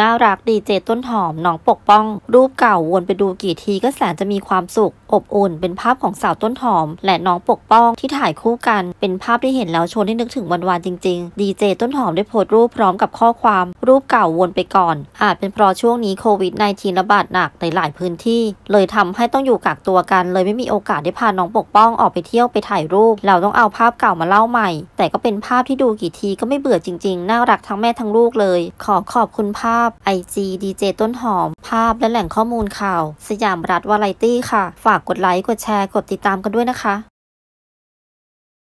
น่ารักดีเจต้นหอมน้องปกป้อง รูปเก่าวนไปดูกี่ที ก็แสนจะมีความสุข อบอุ่นเป็นภาพของสาวต้นหอม และน้องปกป้องที่ถ่ายคู่กัน เป็นภาพที่เห็นแล้วชวนให้นึกถึงวันวานจริงๆดีเจต้นหอมได้โพสต์รูปพร้อมกับข้อความรูปเก่าวนไปก่อน อาจเป็นเพราะช่วงนี้โควิด -19 ระบาดหนักในหลายพื้นที่ เลยทำให้ต้องอยู่กักตัวกันเลยไม่มีโอกาสได้พาน้องปกป้องออกไปเที่ยวไปถ่ายรูป เราต้องเอาภาพเก่ามาเล่าใหม่ แต่ก็เป็นภาพที่ดูกี่ทีก็ไม่เบื่อจริงๆ น่ารักทั้งแม่ทั้งลูกเลย ขอขอบคุณภาพ IG DJ ต้นหอม ภาพและแหล่งข้อมูลข่าว สยามรัฐวาไรตี้ค่ะ ฝากกดไลค์ กดแชร์ กดติดตามกันด้วยนะคะ